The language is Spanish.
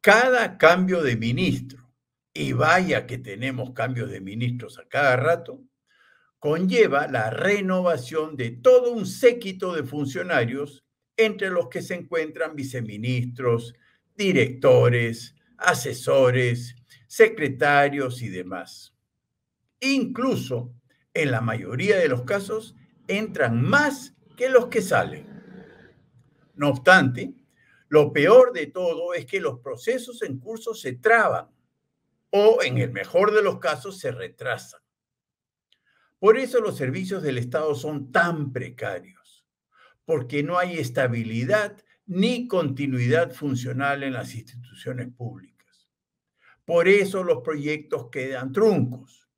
cada cambio de ministro, y vaya que tenemos cambios de ministros a cada rato, conlleva la renovación de todo un séquito de funcionarios, entre los que se encuentran viceministros, directores, asesores, secretarios y demás. Incluso, en la mayoría de los casos, entran más que los que salen. No obstante, lo peor de todo es que los procesos en curso se traban o, en el mejor de los casos, se retrasan. Por eso los servicios del Estado son tan precarios, porque no hay estabilidad ni continuidad funcional en las instituciones públicas. Por eso los proyectos quedan truncos.